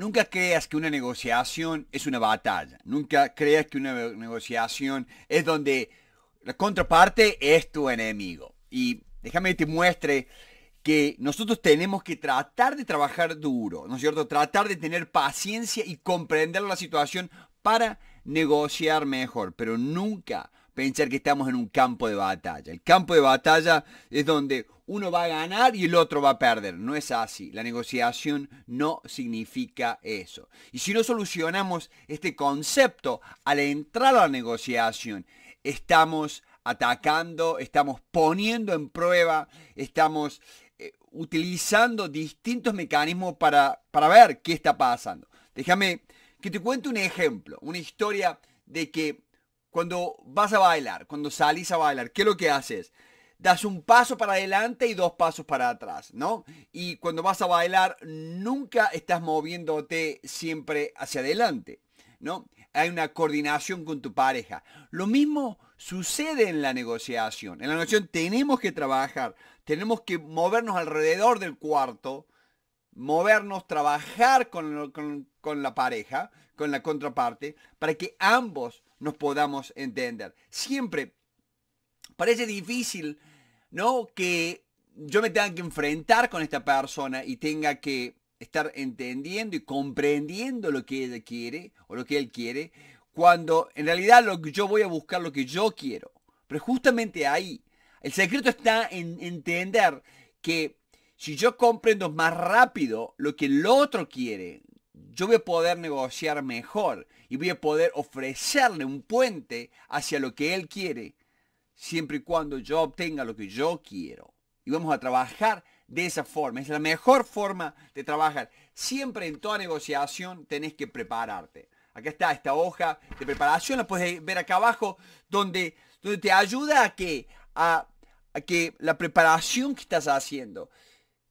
Nunca creas que una negociación es una batalla. Nunca creas que una negociación es donde la contraparte es tu enemigo. Y déjame que te muestre que nosotros tenemos que tratar de trabajar duro, ¿no es cierto? Tratar de tener paciencia y comprender la situación para negociar mejor, pero nunca pensar que estamos en un campo de batalla. El campo de batalla es donde uno va a ganar y el otro va a perder. No es así. La negociación no significa eso. Y si no solucionamos este concepto al entrar a la negociación, estamos atacando, estamos poniendo en prueba, estamos eh, utilizando distintos mecanismos para, para ver qué está pasando. Déjame que te cuente un ejemplo, una historia de que cuando vas a bailar, cuando salís a bailar, ¿qué es lo que haces? Das un paso para adelante y dos pasos para atrás, ¿no? Y cuando vas a bailar, nunca estás moviéndote siempre hacia adelante, ¿no? Hay una coordinación con tu pareja. Lo mismo sucede en la negociación. En la negociación tenemos que trabajar, tenemos que movernos alrededor del cuarto, movernos, trabajar con, con, la pareja, con la contraparte, para que ambos nos podamos entender. Siempre parece difícil, ¿no? Que yo me tenga que enfrentar con esta persona y tenga que estar entendiendo y comprendiendo lo que ella quiere o lo que él quiere, cuando en realidad lo que yo voy a buscar lo que yo quiero. Pero justamente ahí, el secreto está en entender que si yo comprendo más rápido lo que el otro quiere, yo voy a poder negociar mejor y voy a poder ofrecerle un puente hacia lo que él quiere, siempre y cuando yo obtenga lo que yo quiero. Y vamos a trabajar de esa forma. Es la mejor forma de trabajar. Siempre en toda negociación tenés que prepararte. Acá está esta hoja de preparación, la puedes ver acá abajo, donde, te ayuda a que, a que la preparación que estás haciendo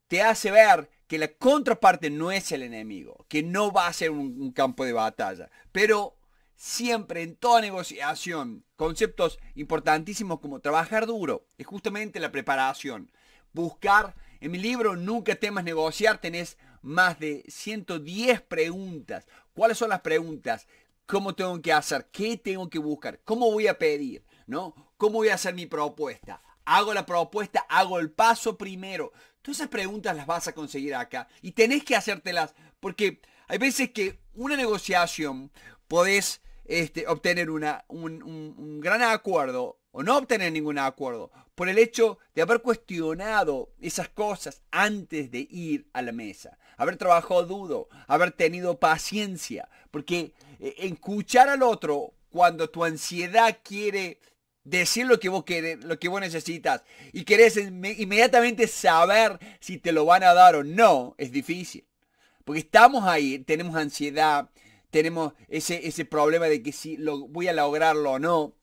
te hace ver que la contraparte no es el enemigo, que no va a ser un, campo de batalla, pero siempre en toda negociación, conceptos importantísimos como trabajar duro, es justamente la preparación, buscar, en mi libro Nunca temas negociar tenés más de 110 preguntas. ¿Cuáles son las preguntas? ¿Cómo tengo que hacer? ¿Qué tengo que buscar? ¿Cómo voy a pedir? ¿No? ¿Cómo voy a hacer mi propuesta? Hago la propuesta, hago el paso primero esas preguntas las vas a conseguir acá y tenés que hacértelas porque hay veces que una negociación podés este, obtener una, un gran acuerdo o no obtener ningún acuerdo por el hecho de haber cuestionado esas cosas antes de ir a la mesa, haber trabajado duro, haber tenido paciencia, porque eh, escuchar al otro cuando tu ansiedad quiere decir lo que vos querés, lo que vos necesitas y querés inmediatamente saber si te lo van a dar o no, es difícil. Porque estamos ahí, tenemos ansiedad, tenemos ese, problema de que si lo, voy a lograrlo o no.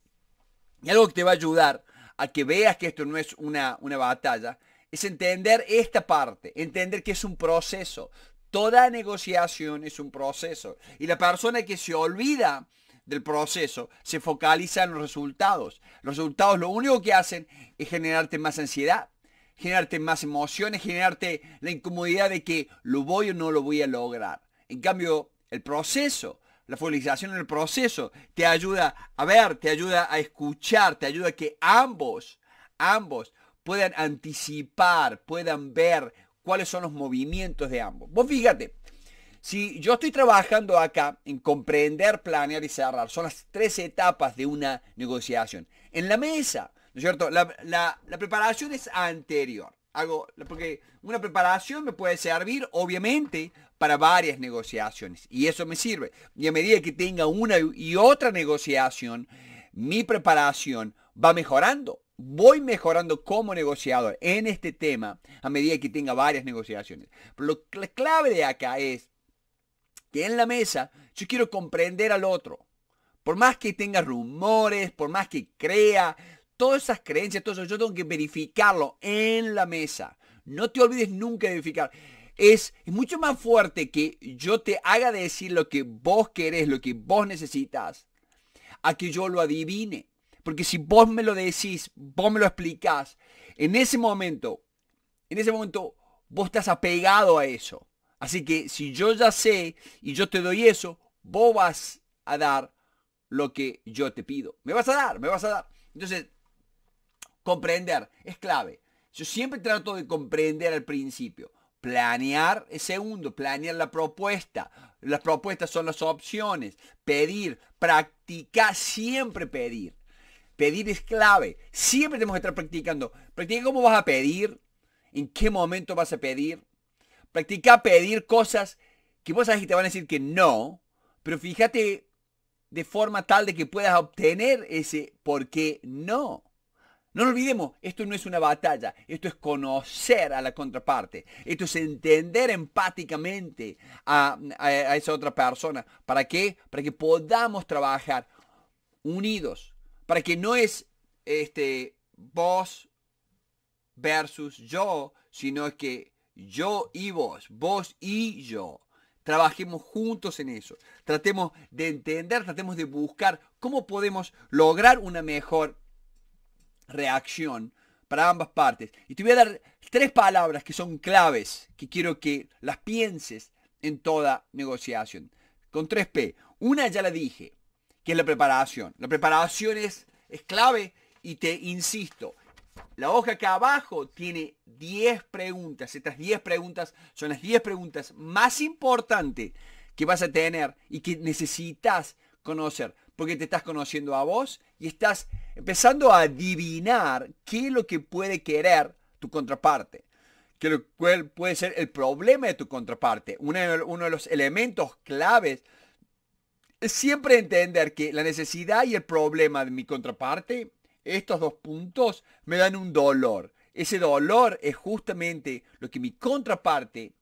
Y algo que te va a ayudar a que veas que esto no es una, una batalla, es entender esta parte, entender que es un proceso. Toda negociación es un proceso. Y la persona que se olvida del proceso se focaliza en los resultados. Los resultados lo único que hacen es generarte más ansiedad, generarte más emociones, generarte la incomodidad de que lo voy o no lo voy a lograr. En cambio, el proceso, la focalización en el proceso, te ayuda a ver, te ayuda a escuchar, te ayuda a que ambos, ambos puedan anticipar, puedan ver cuáles son los movimientos de ambos. Vos fíjate, si yo estoy trabajando acá en comprender, planear y cerrar, son las tres etapas de una negociación. En la mesa, ¿no es cierto? La, preparación es anterior. Hago, porque una preparación me puede servir, obviamente, para varias negociaciones. Y eso me sirve. Y a medida que tenga una y otra negociación, mi preparación va mejorando voy mejorando como negociador en este tema a medida que tenga varias negociaciones. Pero lo, la clave de acá es en la mesa yo quiero comprender al otro. Por más que tenga rumores, por más que crea, todas esas creencias, todo yo tengo que verificarlo en la mesa. No te olvides nunca de verificar. Es, mucho más fuerte que yo te haga decir lo que vos querés, lo que vos necesitas, a que yo lo adivine. Porque si vos me lo decís, vos me lo explicas, en ese momento, en ese momento vos estás apegado a eso. Así que si yo ya sé y yo te doy eso, vos vas a dar lo que yo te pido. Me vas a dar, me vas a dar. Entonces, comprender es clave. Yo siempre trato de comprender al principio. Planear es segundo, planear la propuesta. Las propuestas son las opciones. Pedir, practicar, siempre pedir. Pedir es clave. Siempre tenemos que estar practicando. Practica cómo vas a pedir, en qué momento vas a pedir, Practica pedir cosas que vos sabés que te van a decir que no, pero fíjate de forma tal de que puedas obtener ese por qué no. No lo olvidemos, esto no es una batalla, esto es conocer a la contraparte, esto es entender empáticamente a, esa otra persona. ¿Para qué? Para que podamos trabajar unidos, para que no es este, vos versus yo, sino que yo y vos, vos y yo. Trabajemos juntos en eso. Tratemos de entender, tratemos de buscar cómo podemos lograr una mejor reacción para ambas partes. Y te voy a dar tres palabras que son claves, que quiero que las pienses en toda negociación. Con tres p Una ya la dije, que es la preparación. La preparación es, es clave y te insisto, la hoja acá abajo tiene 10 preguntas. Estas 10 preguntas son las 10 preguntas más importantes que vas a tener y que necesitas conocer. Porque te estás conociendo a vos y estás empezando a adivinar qué es lo que puede querer tu contraparte. qué lo cual puede ser el problema de tu contraparte. Uno de, los elementos claves es siempre entender que la necesidad y el problema de mi contraparte estos dos puntos me dan un dolor. Ese dolor es justamente lo que mi contraparte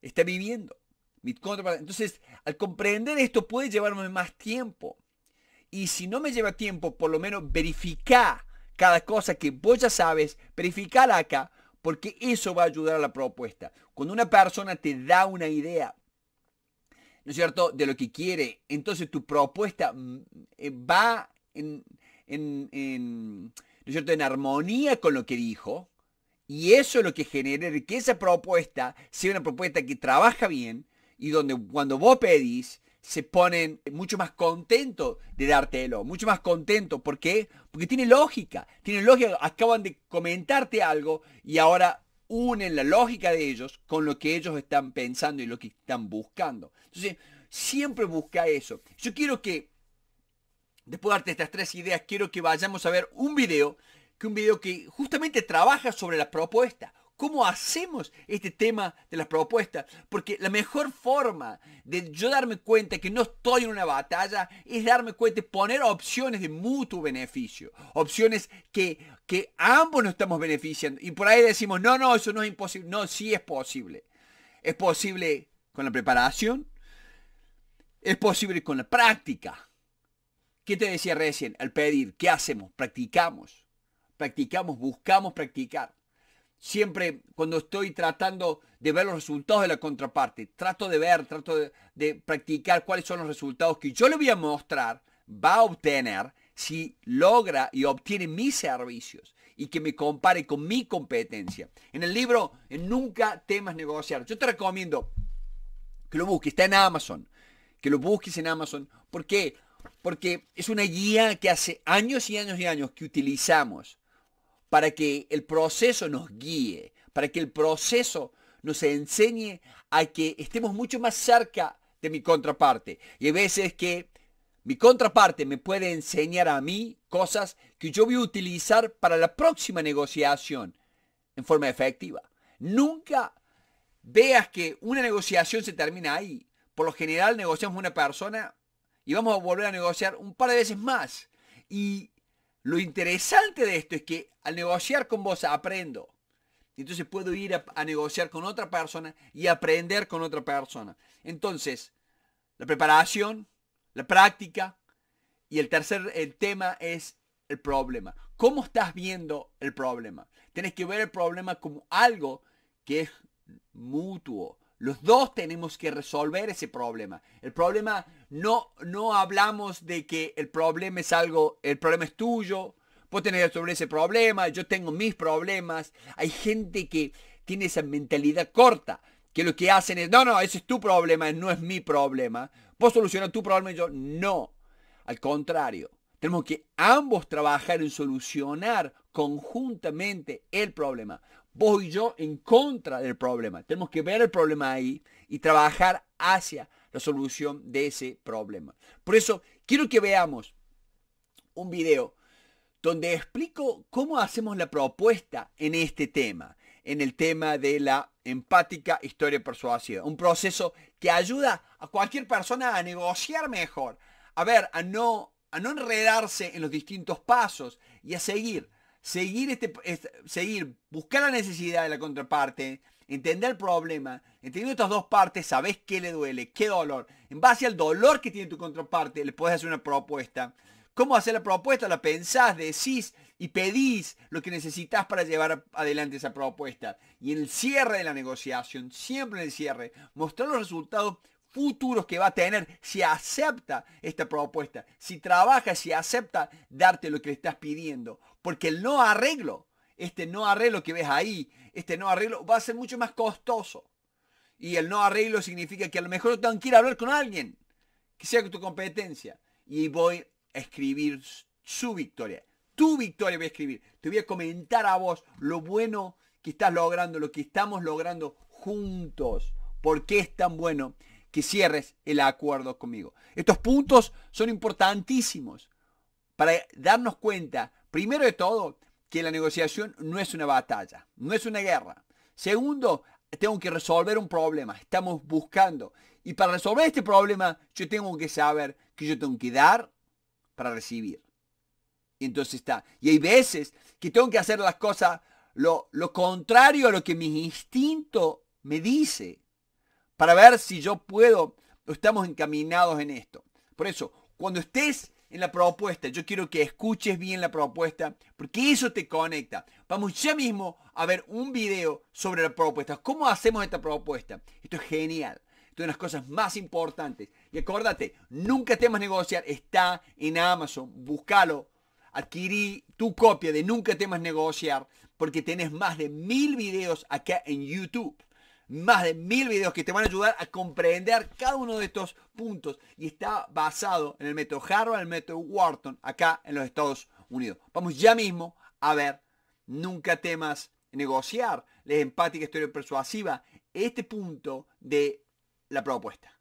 está viviendo. Mi Entonces, al comprender esto puede llevarme más tiempo. Y si no me lleva tiempo, por lo menos verifica cada cosa que vos ya sabes, verificala acá, porque eso va a ayudar a la propuesta. Cuando una persona te da una idea, ¿no es cierto?, de lo que quiere, entonces tu propuesta mm, eh, va en, en armonía con lo que dijo, y eso es lo que genera que esa propuesta sea una propuesta que trabaja bien y donde cuando vos pedís se ponen mucho más contentos de dártelo, mucho más contentos. ¿Por qué? Porque tiene lógica, tiene lógica, acaban de comentarte algo y ahora unen la lógica de ellos con lo que ellos están pensando y lo que están buscando. Entonces, siempre busca eso. Yo quiero que Después de darte estas tres ideas, quiero que vayamos a ver un video, que un video que justamente trabaja sobre las propuestas. ¿Cómo hacemos este tema de las propuestas? Porque la mejor forma de yo darme cuenta que no estoy en una batalla es darme cuenta y poner opciones de mutuo beneficio. Opciones que, que ambos nos estamos beneficiando. Y por ahí decimos, no, no, eso no es imposible. No, sí es posible. Es posible con la preparación. Es posible con la práctica ¿Qué te decía recién? Al pedir, ¿qué hacemos? Practicamos. Practicamos, buscamos practicar. Siempre cuando estoy tratando de ver los resultados de la contraparte, trato de ver, trato de, practicar cuáles son los resultados que yo le voy a mostrar, va a obtener si logra y obtiene mis servicios y que me compare con mi competencia. En el libro en Nunca temas negociar. Yo te recomiendo que lo busques, está en Amazon, que lo busques en Amazon. porque porque es una guía que hace años y años y años que utilizamos para que el proceso nos guíe, para que el proceso nos enseñe a que estemos mucho más cerca de mi contraparte. Y hay veces que mi contraparte me puede enseñar a mí cosas que yo voy a utilizar para la próxima negociación en forma efectiva. Nunca veas que una negociación se termina ahí. Por lo general negociamos una persona y vamos a volver a negociar un par de veces más. Y lo interesante de esto es que al negociar con vos aprendo. Entonces puedo ir a, negociar con otra persona y aprender con otra persona. Entonces, la preparación, la práctica y el tercer el tema es el problema. ¿Cómo estás viendo el problema? Tienes que ver el problema como algo que es mutuo, los dos tenemos que resolver ese problema. El problema no, no hablamos de que el problema es algo, el problema es tuyo. Vos tenés que resolver ese problema, yo tengo mis problemas. Hay gente que tiene esa mentalidad corta, que lo que hacen es, no, no, ese es tu problema, no es mi problema. Vos solucionas tu problema y yo no. Al contrario, tenemos que ambos trabajar en solucionar conjuntamente el problema vos y yo en contra del problema. Tenemos que ver el problema ahí y trabajar hacia la solución de ese problema. Por eso quiero que veamos un video donde explico cómo hacemos la propuesta en este tema, en el tema de la empática historia persuasiva. Un proceso que ayuda a cualquier persona a negociar mejor, a ver, a no, a no enredarse en los distintos pasos y a seguir seguir, este, seguir, buscar la necesidad de la contraparte, entender el problema, entendiendo estas dos partes, sabes qué le duele, qué dolor. En base al dolor que tiene tu contraparte, le puedes hacer una propuesta. ¿Cómo hacer la propuesta? La pensás, decís y pedís lo que necesitas para llevar adelante esa propuesta. Y en el cierre de la negociación, siempre en el cierre, mostrar los resultados futuros que va a tener si acepta esta propuesta, si trabaja, si acepta darte lo que le estás pidiendo. Porque el no arreglo, este no arreglo que ves ahí, este no arreglo va a ser mucho más costoso. Y el no arreglo significa que a lo mejor tengo que ir a hablar con alguien que sea tu competencia. Y voy a escribir su victoria. Tu victoria voy a escribir. Te voy a comentar a vos lo bueno que estás logrando, lo que estamos logrando juntos. porque es tan bueno? que cierres el acuerdo conmigo. Estos puntos son importantísimos para darnos cuenta, primero de todo, que la negociación no es una batalla, no es una guerra. Segundo, tengo que resolver un problema, estamos buscando. Y para resolver este problema, yo tengo que saber que yo tengo que dar para recibir. Y entonces está. Y hay veces que tengo que hacer las cosas lo, lo contrario a lo que mi instinto me dice para ver si yo puedo estamos encaminados en esto. Por eso, cuando estés en la propuesta, yo quiero que escuches bien la propuesta, porque eso te conecta. Vamos ya mismo a ver un video sobre la propuesta. ¿Cómo hacemos esta propuesta? Esto es genial. Esto es una de las cosas más importantes. Y acuérdate, Nunca Temas Negociar está en Amazon. Búscalo. Adquirí tu copia de Nunca Temas Negociar porque tenés más de mil videos acá en YouTube más de mil videos que te van a ayudar a comprender cada uno de estos puntos y está basado en el método Harvard, el método Wharton, acá en los Estados Unidos. Vamos ya mismo a ver nunca temas negociar, la empática historia persuasiva, este punto de la propuesta.